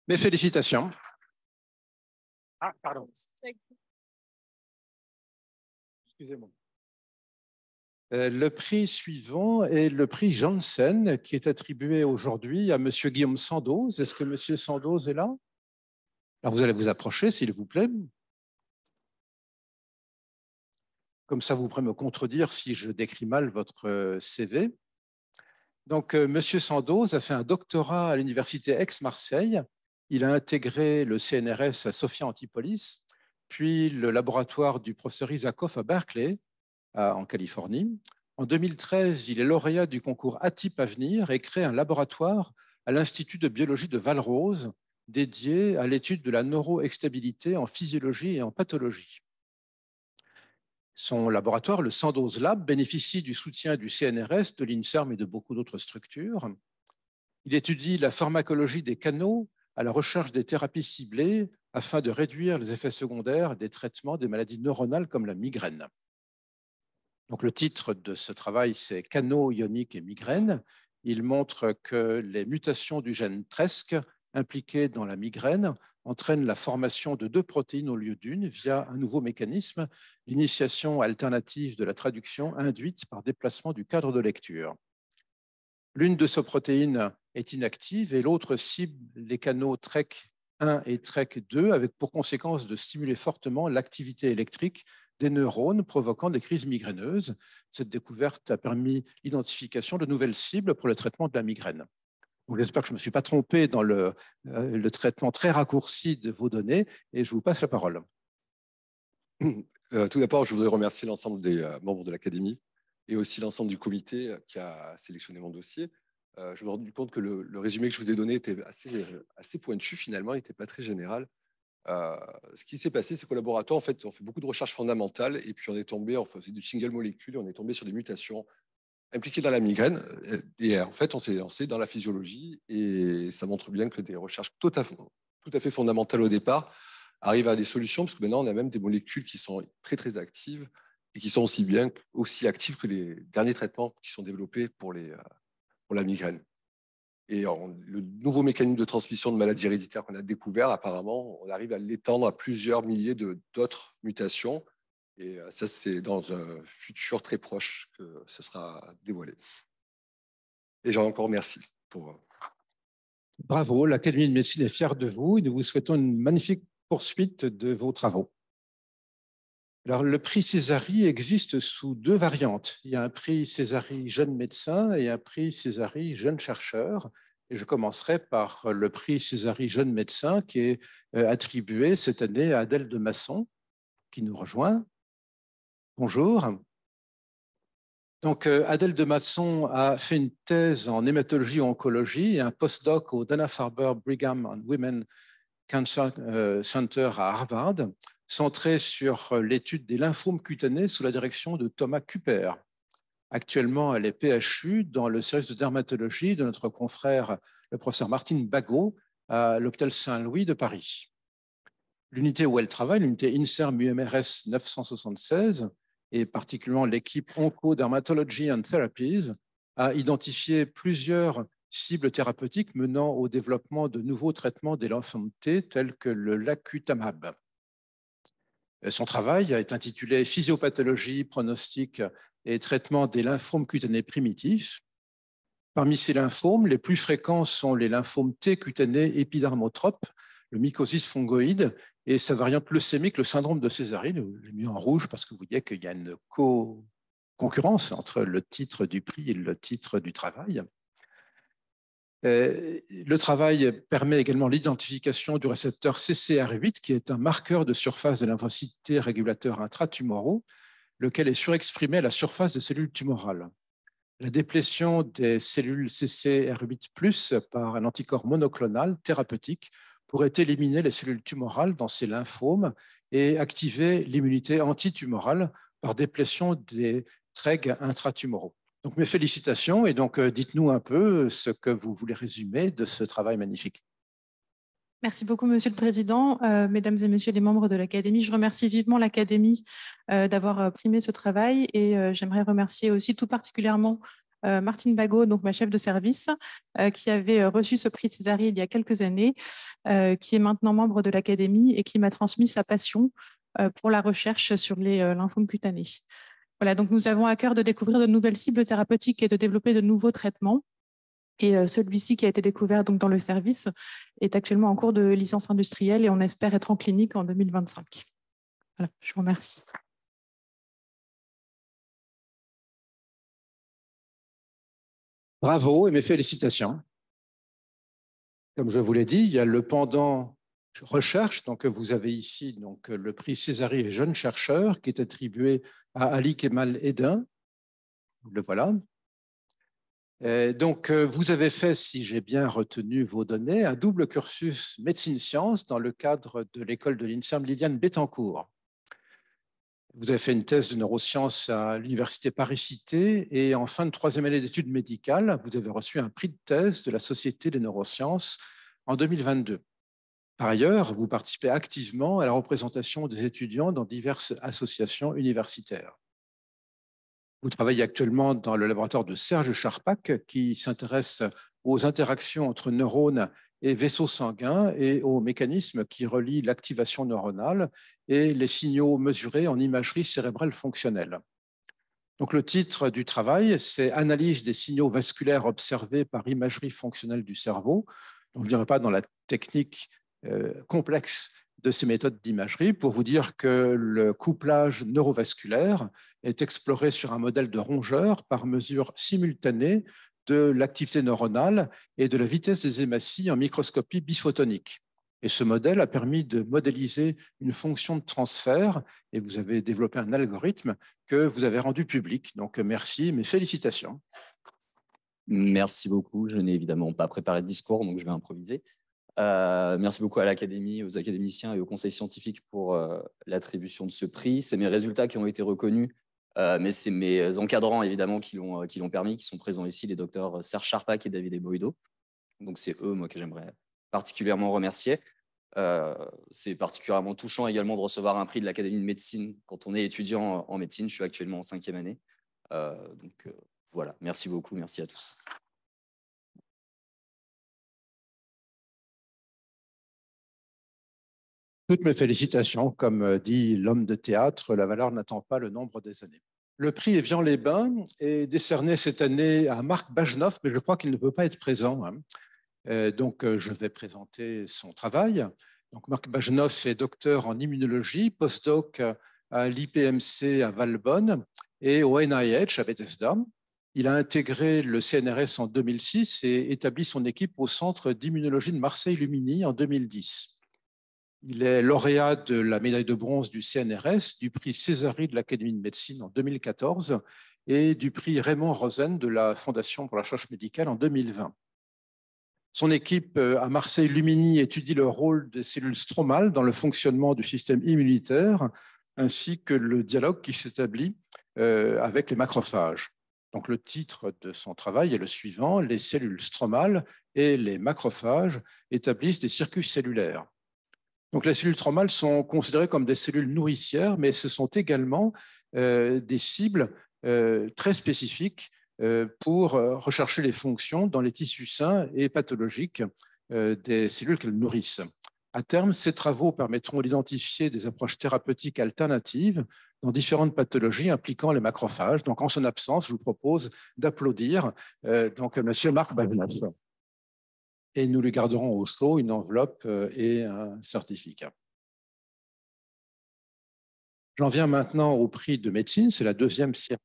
Mes félicitations. Ah, pardon. Excusez-moi. Euh, le prix suivant est le prix Janssen, qui est attribué aujourd'hui à M. Guillaume Sandoz. Est-ce que M. Sandoz est là Alors vous allez vous approcher, s'il vous plaît. Comme ça, vous pourrez me contredire si je décris mal votre euh, CV. Donc, euh, M. Sandoz a fait un doctorat à l'université Aix-Marseille. Il a intégré le CNRS à Sofia Antipolis, puis le laboratoire du professeur Isakov à Berkeley en Californie. En 2013, il est lauréat du concours ATIP Avenir et crée un laboratoire à l'Institut de biologie de Valrose dédié à l'étude de la neuroextabilité en physiologie et en pathologie. Son laboratoire, le Sandoz Lab, bénéficie du soutien du CNRS, de l'INSERM et de beaucoup d'autres structures. Il étudie la pharmacologie des canaux à la recherche des thérapies ciblées afin de réduire les effets secondaires des traitements des maladies neuronales comme la migraine. Donc le titre de ce travail, c'est Canaux ioniques et migraines. Il montre que les mutations du gène TRESC impliquées dans la migraine entraînent la formation de deux protéines au lieu d'une via un nouveau mécanisme, l'initiation alternative de la traduction induite par déplacement du cadre de lecture. L'une de ces protéines est inactive et l'autre cible les canaux TREC 1 et TREC 2 avec pour conséquence de stimuler fortement l'activité électrique des neurones provoquant des crises migraineuses. Cette découverte a permis l'identification de nouvelles cibles pour le traitement de la migraine. J'espère que je ne me suis pas trompé dans euh, le, traitement très raccourci de vos données et je vous passe la parole. Euh, tout d'abord, je voudrais remercier l'ensemble des euh, membres de l'Académie et aussi l'ensemble du comité qui a sélectionné mon dossier. je me suis rendu compte que le, résumé que je vous ai donné était assez pointu finalement, il n'était pas très général. Euh, ce qui s'est passé, ces collaborateurs, en fait, ont fait beaucoup de recherches fondamentales et puis on est tombé, on faisait du single molécule on est tombé sur des mutations impliquées dans la migraine. Euh, et en fait, on s'est lancé dans la physiologie et ça montre bien que des recherches tout à fait, fondamentales au départ arrivent à des solutions parce que maintenant, on a même des molécules qui sont très, très actives et qui sont aussi bien, aussi actives que les derniers traitements qui sont développés pour euh, la migraine. Et le nouveau mécanisme de transmission de maladies héréditaires qu'on a découvert, apparemment, on arrive à l'étendre à plusieurs milliers d'autres mutations. Et euh, ça, c'est dans un futur très proche que ce sera dévoilé. Et j'en encore merci euh, Bravo, l'Académie de médecine est fière de vous et nous vous souhaitons une magnifique poursuite de vos travaux le prix Césari existe sous deux variantes. Il y a un prix Césari jeune médecin et un prix Césari jeune chercheur. Et je commencerai par le prix Césari jeune médecin qui est euh, attribué cette année à Adèle de Masson, qui nous rejoint. Bonjour. Donc, euh, Adèle de Masson a fait une thèse en hématologie oncologie et un postdoc au Dana-Farber Brigham and Women Cancer euh, Center à Harvard centrée sur euh, l'étude des lymphomes cutanés sous la direction de Thomas Cooper. Actuellement, elle est PHU dans le service de dermatologie de notre confrère, le professeur Martine Bagot, à l'hôpital Saint-Louis de Paris. L'unité où elle travaille, l'unité INSERM UMRS 976, et particulièrement l'équipe Onco-Dermatology and Therapies, a identifié plusieurs cibles thérapeutiques menant au développement de nouveaux traitements des lymphomes T, tels que le lacutamab. Euh, son travail est intitulé Physiopathologie, pronostic et traitement des lymphomes cutanés primitifs. Parmi ces lymphomes, les plus fréquents sont les lymphomes T cutanés épidermotropes, le mycosis fongoïde et sa variante leucémique, le syndrome de Césarine. Je l'ai mis en rouge parce que vous voyez qu'il y a une co concurrence entre le titre du prix et le titre du travail. Euh, le travail permet également l'identification du récepteur CCR8, qui est un marqueur de surface de l'infocyté régulateur intratumoraux, lequel est surexprimé à la surface des cellules tumorales. La déplétion des cellules CCR8 par un anticorps monoclonal thérapeutique pourrait éliminer les cellules tumorales dans ces lymphomes et activer l'immunité antitumorale par déplétion des trègues intratumoraux mes félicitations et donc euh, dites-nous un peu euh, ce que vous voulez résumer de ce travail magnifique. Merci beaucoup, Monsieur le Président, euh, Mesdames et Messieurs les membres de l'Académie. Je remercie vivement l'Académie d'avoir primé ce travail et j'aimerais remercier aussi tout particulièrement Martine Bagot, donc ma chef de service, qui avait reçu ce prix Césarie il y a quelques années, qui est maintenant membre de l'Académie et qui m'a transmis sa passion pour la recherche sur les lymphomes cutanés. Voilà, donc nous avons à cœur de découvrir de nouvelles cibles thérapeutiques et de développer de nouveaux traitements. Et euh, celui-ci qui a été découvert donc dans le service est actuellement en cours de licence industrielle et on espère être en clinique en 2025. Voilà, je vous remercie. Bravo et mes félicitations. Comme je vous l'ai dit, il y a le pendant recherche. Donc, vous avez ici donc, le prix Césarie et jeunes chercheurs qui est attribué à Ali Kemal Edin. Le voilà. Euh, donc, euh, vous avez fait, si j'ai bien retenu vos données, un double cursus médecine-sciences dans le cadre de l'école de l'INSERM Liliane Bettencourt. Vous avez fait une thèse de neurosciences à l'Université Paris-Cité et en fin de troisième année d'études médicales, vous avez reçu un prix de thèse de la Société des neurosciences en 2022. Par ailleurs, vous participez activement à la représentation des étudiants dans diverses associations universitaires. Vous travaillez actuellement dans le laboratoire de Serge Charpak, qui s'intéresse aux interactions entre neurones et vaisseaux sanguins et aux mécanismes qui relient l'activation neuronale et les signaux mesurés en imagerie cérébrale fonctionnelle. Donc le titre du travail, c'est Analyse des signaux vasculaires observés par imagerie fonctionnelle du cerveau. Donc je ne dirais pas dans la technique euh, complexe de ces méthodes d'imagerie pour vous dire que le couplage neurovasculaire est exploré sur un modèle de rongeur par mesure simultanée de l'activité neuronale et de la vitesse des hématies en microscopie biphotonique. Et ce modèle a permis de modéliser une fonction de transfert et vous avez développé un algorithme que vous avez rendu public. Donc merci, mes félicitations. Merci beaucoup. Je n'ai évidemment pas préparé de discours, donc je vais improviser. Euh, merci beaucoup à l'Académie, aux académiciens et au Conseil scientifique pour euh, l'attribution de ce prix. C'est mes résultats qui ont été reconnus, euh, mais c'est mes encadrants, évidemment, qui l'ont permis, qui sont présents ici, les docteurs Serge Charpak et David Eboido. Donc, c'est eux, moi, que j'aimerais particulièrement remercier. c'est particulièrement touchant également de recevoir un prix de l'Académie de médecine quand on est étudiant en médecine. Je suis actuellement en cinquième année. donc, voilà, merci beaucoup, merci à tous. Toutes mes félicitations, comme euh, dit l'homme de théâtre, la valeur n'attend pas le nombre des années. Le prix Évian-les-Bains est décerné cette année à Marc Bajenoff, mais je crois qu'il ne peut pas être présent. Hein. Euh, donc, euh, je vais présenter son travail. Donc, Marc Bajenoff est docteur en immunologie, postdoc à l'IPMC à Valbonne et au NIH à Bethesda. Il a intégré le CNRS en 2006 et établi son équipe au Centre d'immunologie de Marseille-Lumini en 2010. Il est lauréat de la médaille de bronze du CNRS, du prix Césari de l'Académie de médecine en 2014 et du prix Raymond Rosen de la Fondation pour la recherche médicale en 2020. Son équipe euh, à Marseille Lumini étudie le rôle des cellules stromales dans le fonctionnement du système immunitaire ainsi que le dialogue qui s'établit euh, avec les macrophages. Donc le titre de son travail est le suivant, les cellules stromales et les macrophages établissent des circuits cellulaires les cellules traumales sont considérées comme des cellules nourricières, mais ce sont également euh, des cibles euh, très spécifiques euh, pour rechercher les fonctions dans les tissus sains et pathologiques des cellules qu'elles nourrissent. À terme, ces travaux permettront d'identifier des approches thérapeutiques alternatives dans différentes pathologies impliquant les macrophages. Donc, en son absence, je vous propose d'applaudir donc Monsieur Marc Merci et nous lui garderons au chaud une enveloppe euh, et un certificat. J'en viens maintenant au prix de médecine, c'est la deuxième série.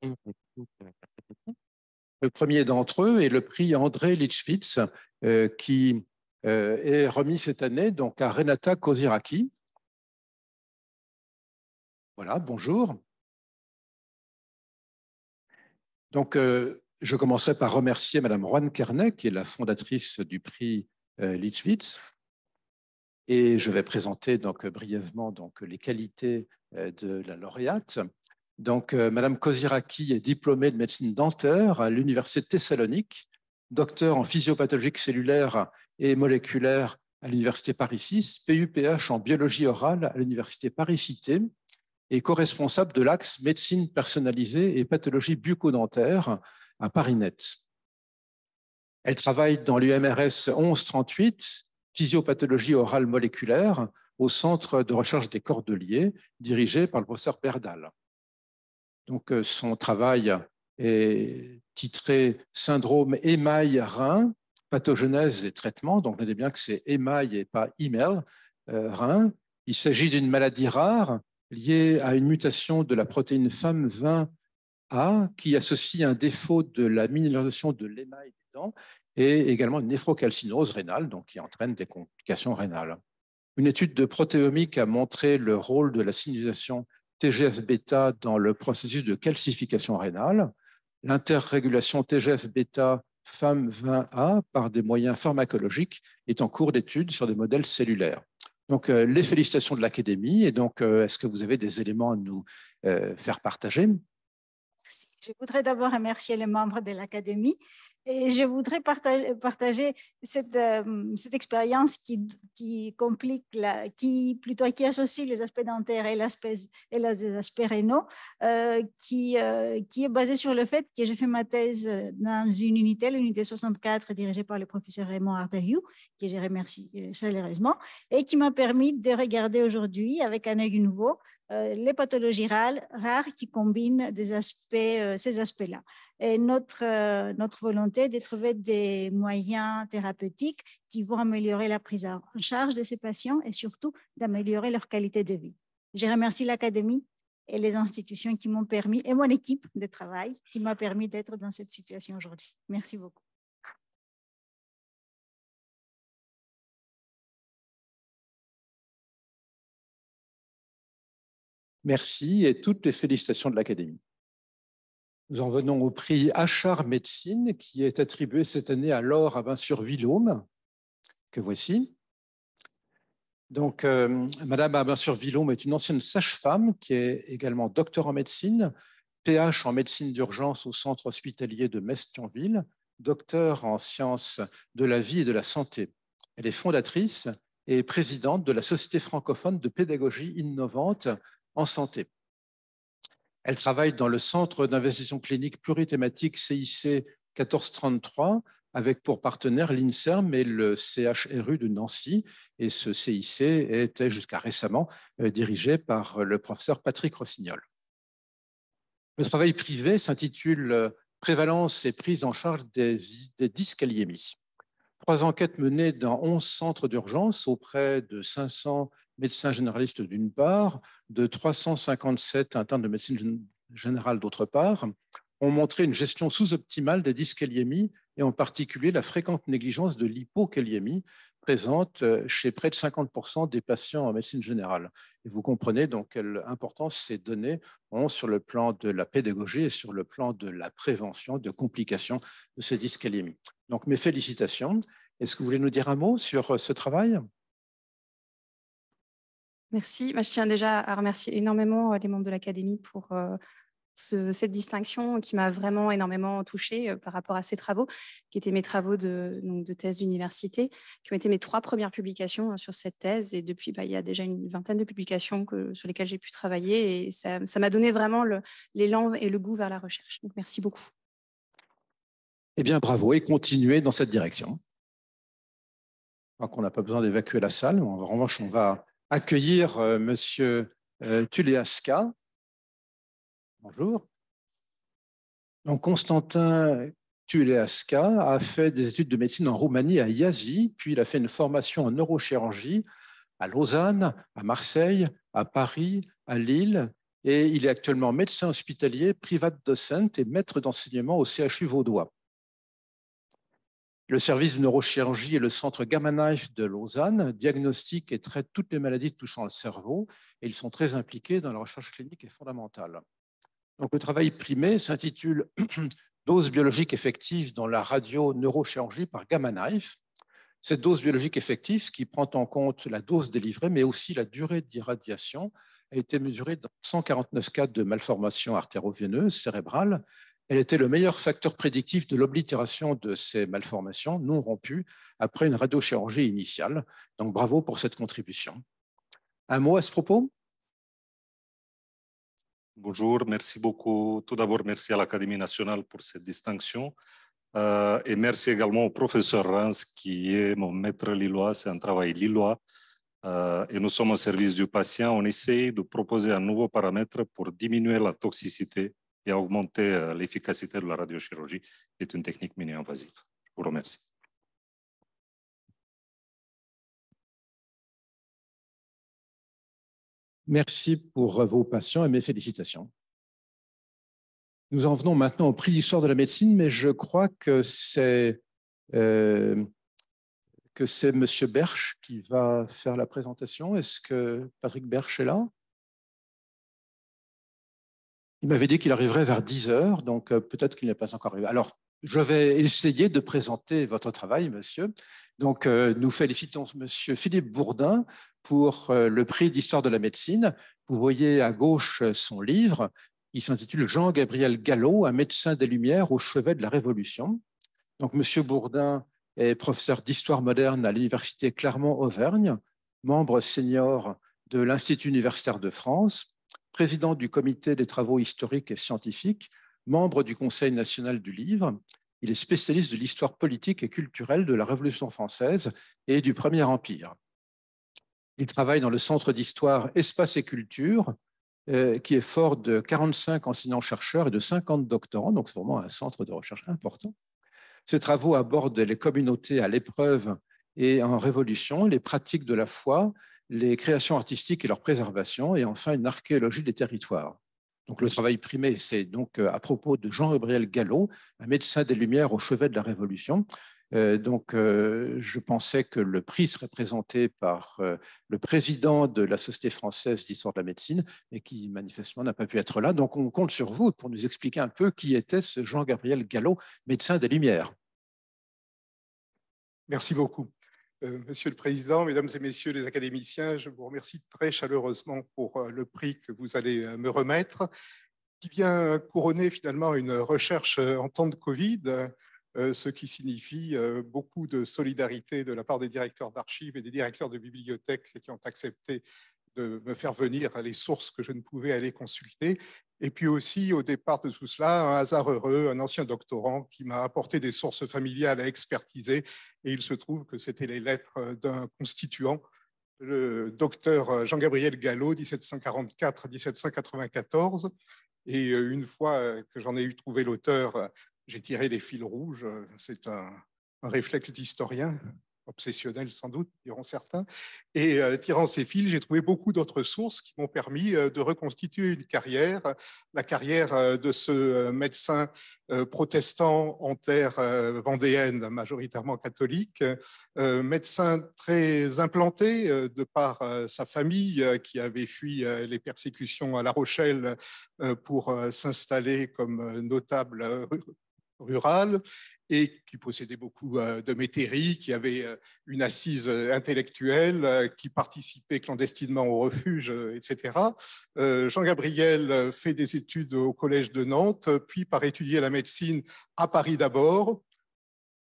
Le premier d'entre eux est le prix André Litschwitz, euh, qui euh, est remis cette année donc, à Renata Koziraki. Voilà, bonjour. Donc, je commencerai par remercier Madame Juan Kernet, qui est la fondatrice du prix euh, Lichwitz Et je vais présenter donc brièvement donc, les qualités euh, de la lauréate. Donc, euh, Madame Koziraki est diplômée de médecine dentaire à l'Université Thessalonique, docteur en physiopathologie cellulaire et moléculaire à l'Université Paris 6, PUPH en biologie orale à l'Université Paris Cité et co-responsable de l'axe médecine personnalisée et pathologie bucco à Net. Elle travaille dans l'UMRS 1138, physiopathologie orale moléculaire, au Centre de recherche des Cordeliers, dirigé par le professeur Perdal. Donc, euh, son travail est titré Syndrome émail-rein, pathogenèse et traitement. Donc, notez bien que c'est émail et pas email, euh, rein. Il s'agit d'une maladie rare liée à une mutation de la protéine fam 20 a, qui associe un défaut de la minéralisation de l'émail des dents et également une néphrocalcinose rénale, donc qui entraîne des complications rénales. Une étude de protéomique a montré le rôle de la signalisation TGF-bêta dans le processus de calcification rénale. L'interrégulation TGF-bêta FAM20A par des moyens pharmacologiques est en cours d'étude sur des modèles cellulaires. Donc, euh, les félicitations de l'Académie. Et donc, euh, est-ce que vous avez des éléments à nous euh, faire partager je voudrais d'abord remercier les membres de l'Académie et je voudrais partager, euh, cette, expérience qui, complique, qui plutôt qui associe les aspects dentaires et, et les aspects rénaux, euh, euh, qui, est basée sur le fait que j'ai fait ma thèse dans une unité, l'unité 64, dirigée par le professeur Raymond Arderiou, que je remercie chaleureusement, et qui m'a permis de regarder aujourd'hui avec un œil nouveau euh, les pathologies rares, qui combinent euh, ces aspects-là. Et notre, euh, notre volonté est de trouver des moyens thérapeutiques qui vont améliorer la prise en charge de ces patients et surtout d'améliorer leur qualité de vie. Je remercie l'Académie et les institutions qui m'ont permis, et mon équipe de travail, qui m'a permis d'être dans cette situation aujourd'hui. Merci beaucoup. Merci et toutes les félicitations de l'Académie. Nous en venons au prix Achar Médecine qui est attribué cette année à Laure à sur villaume que voici. Donc, euh, Madame Abinsur-Villaume est une ancienne sage-femme qui est également docteur en médecine, PH en médecine d'urgence au centre hospitalier de Mestionville, docteur en sciences de la vie et de la santé. Elle est fondatrice et présidente de la Société francophone de pédagogie innovante en santé. Elle travaille dans le Centre d'investigation clinique plurithématique CIC 1433 avec pour partenaire l'INSERM et le CHRU de Nancy. Et ce CIC était jusqu'à récemment euh, dirigé par le professeur Patrick Rossignol. Le travail privé s'intitule euh, Prévalence et prise en charge des, des dyscaliémies. Trois enquêtes menées dans 11 centres d'urgence auprès de 500 médecins généralistes d'une part, de 357 internes de médecine générale d'autre part, ont montré une gestion sous-optimale des dyskaliémies et en particulier la fréquente négligence de l'hypokaliémie présente euh, chez près de 50% des patients en médecine générale. Et vous comprenez donc quelle importance ces données ont sur le plan de la pédagogie et sur le plan de la prévention de complications de ces dyskaliémies. Donc mes félicitations. Est-ce que vous voulez nous dire un mot sur euh, ce travail Merci. Bah, je tiens déjà à remercier énormément euh, les membres de l'Académie pour euh, cette distinction qui m'a vraiment énormément touchée euh, par rapport à ces travaux, qui étaient mes travaux de, thèse d'université, qui ont été mes trois premières publications hein, sur cette thèse. Et depuis, bah, il y a déjà une vingtaine de publications sur lesquelles j'ai pu travailler. Et ça m'a donné vraiment l'élan et le goût vers la recherche. merci beaucoup. Eh bien, bravo et continuez dans cette direction. Je qu'on n'a pas besoin d'évacuer la salle. En revanche, on va accueillir M. Euh, Monsieur euh, Bonjour. Donc, Constantin Tuleaska a fait des études de médecine en Roumanie, à Yazi, puis il a fait une formation en neurochirurgie à Lausanne, à Marseille, à Paris, à Lille, et il est actuellement médecin hospitalier, private docent et maître d'enseignement au CHU Vaudois. Le service de neurochirurgie et le centre Gamma Knife de Lausanne diagnostiquent et traitent toutes les maladies touchant le cerveau et ils sont très impliqués dans la recherche clinique et fondamentale. Donc, le travail primé s'intitule Dose biologique effective dans la radio-neurochirurgie par Gamma Knife. Cette dose biologique effective, qui prend en compte la dose délivrée, mais aussi la durée d'irradiation, a été mesurée dans 149 cas de malformations artéro-veineuses cérébrales elle était le meilleur facteur prédictif de l'oblitération de ces malformations non rompues après une radiochirurgie initiale. Donc bravo pour cette contribution. Un mot à ce propos Bonjour, merci beaucoup. Tout d'abord, merci à l'Académie nationale pour cette distinction. Euh, et merci également au professeur Reims, qui est mon maître lillois. C'est un travail lillois. Euh, et nous sommes au service du patient. On essaie de proposer un nouveau paramètre pour diminuer la toxicité et à augmenter euh, l'efficacité de la radiochirurgie est une technique mini-invasive. Je vous remercie. Merci pour vos patients et mes félicitations. Nous en venons maintenant au prix d'histoire de la médecine, mais je crois que c'est euh, M. Berch qui va faire la présentation. Est-ce que Patrick Berch est là il m'avait dit qu'il arriverait vers 10 heures, donc euh, peut-être qu'il n'est pas encore arrivé. Alors, je vais essayer de présenter votre travail, monsieur. Donc, euh, nous félicitons monsieur Philippe Bourdin pour euh, le prix d'histoire de la médecine. Vous voyez à gauche son livre. Il s'intitule Jean-Gabriel Gallo, un médecin des Lumières au chevet de la Révolution. Donc, monsieur Bourdin est professeur d'histoire moderne à l'université Clermont-Auvergne, membre senior de l'Institut universitaire de France président du comité des travaux historiques et scientifiques, membre du Conseil national du livre. Il est spécialiste de l'histoire politique et culturelle de la Révolution française et du Premier Empire. Il travaille dans le Centre d'histoire Espace et Culture, euh, qui est fort de 45 enseignants-chercheurs et de 50 doctorants, donc c'est vraiment un centre de recherche important. Ses travaux abordent les communautés à l'épreuve et en révolution, les pratiques de la foi, les créations artistiques et leur préservation, et enfin une archéologie des territoires. Donc le travail primé, c'est donc euh, à propos de Jean-Gabriel Gallo, un médecin des Lumières au chevet de la Révolution. Euh, donc euh, je pensais que le prix serait présenté par le président de la Société française d'histoire de la médecine, mais qui manifestement n'a pas pu être là. Donc on compte sur vous pour nous expliquer un peu qui était ce Jean-Gabriel Gallo, médecin des Lumières. Merci beaucoup. Euh, Monsieur le Président, Mesdames et Messieurs les académiciens, je vous remercie très chaleureusement pour euh, le prix que vous allez euh, me remettre, qui vient couronner finalement une recherche en temps de Covid, ce qui signifie beaucoup de solidarité de la part des directeurs d'archives et des directeurs de bibliothèques qui ont accepté de me faire venir les sources que je ne pouvais aller consulter. Et puis aussi, au départ de tout cela, un hasard heureux, un ancien doctorant qui m'a apporté des sources familiales à expertiser. Et il se trouve que c'était les lettres d'un constituant, le docteur Jean-Gabriel Gallo, 1744-1794. Et une fois que j'en ai eu trouvé l'auteur, j'ai tiré les fils rouges. C'est un, un réflexe d'historien obsessionnel sans doute, diront certains. Et euh, tirant ces fils, j'ai trouvé beaucoup d'autres sources qui m'ont permis euh, de reconstituer une carrière, la carrière euh, de ce médecin protestant en terre vendéenne, majoritairement catholique, médecin très implanté de par sa famille qui avait fui les persécutions à La Rochelle pour s'installer comme notable Rural et qui possédait beaucoup euh, de métairies, qui avait euh, une assise euh, intellectuelle, qui participait clandestinement au refuge, etc. Jean-Gabriel fait des études au Collège de Nantes, puis par étudier la médecine à Paris d'abord,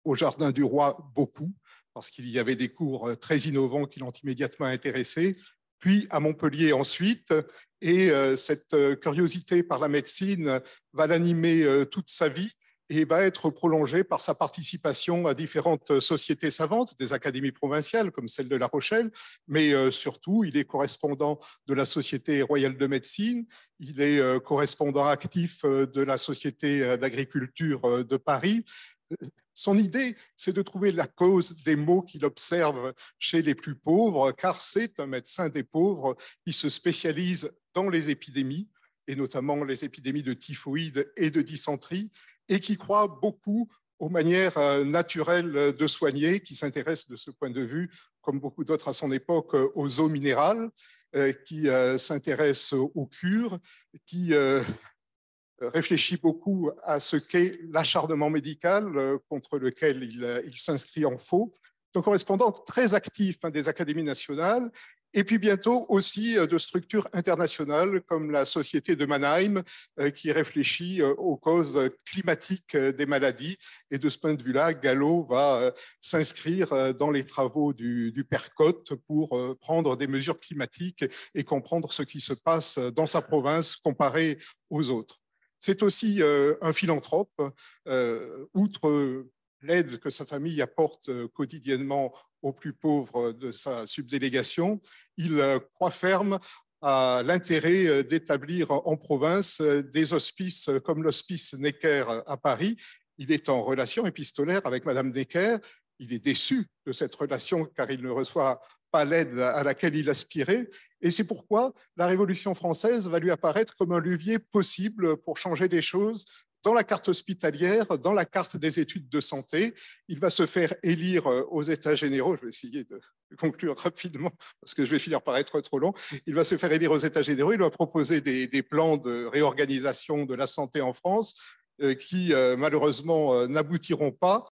au Jardin du Roi beaucoup, parce qu'il y avait des cours très innovants qui l'ont immédiatement intéressé, puis à Montpellier ensuite. Et cette curiosité par la médecine va l'animer toute sa vie et va être prolongé par sa participation à différentes euh, sociétés savantes, des académies provinciales comme celle de La Rochelle, mais euh, surtout, il est correspondant de la Société royale de médecine, il est euh, correspondant actif de la Société d'agriculture de Paris. Son idée, c'est de trouver la cause des maux qu'il observe chez les plus pauvres, car c'est un médecin des pauvres qui se spécialise dans les épidémies, et notamment les épidémies de typhoïdes et de dysenterie, et qui croit beaucoup aux manières euh, naturelles de soigner, qui s'intéresse de ce point de vue, comme beaucoup d'autres à son époque, euh, aux eaux minérales, euh, qui s'intéresse aux cures, qui réfléchit beaucoup à ce qu'est l'acharnement médical contre lequel il, s'inscrit en faux. Donc, correspondant très actif hein, des académies nationales et puis bientôt aussi euh, de structures internationales comme la Société de Mannheim euh, qui réfléchit euh, aux causes climatiques des maladies. Et de ce point de vue-là, Gallo va s'inscrire dans les travaux du, du PERCOT pour prendre des mesures climatiques et comprendre ce qui se passe dans sa province comparé aux autres. C'est aussi un philanthrope, outre l'aide que sa famille apporte euh, quotidiennement aux plus pauvres euh, de sa subdélégation, il euh, croit ferme à l'intérêt d'établir en province des hospices comme l'hospice Necker à Paris. Il est en relation épistolaire avec Madame Necker. Il est déçu de cette relation car il ne reçoit pas l'aide à laquelle il aspirait. Et c'est pourquoi la Révolution française va lui apparaître comme un levier possible pour changer les choses, dans la carte hospitalière, dans la carte des études de santé. Il va se faire élire euh, aux États généraux. Je vais essayer de conclure rapidement parce que je vais finir par être trop long. Il va se faire élire aux États généraux. Il va proposer des, plans de réorganisation de la santé en France euh, qui euh, malheureusement n'aboutiront pas.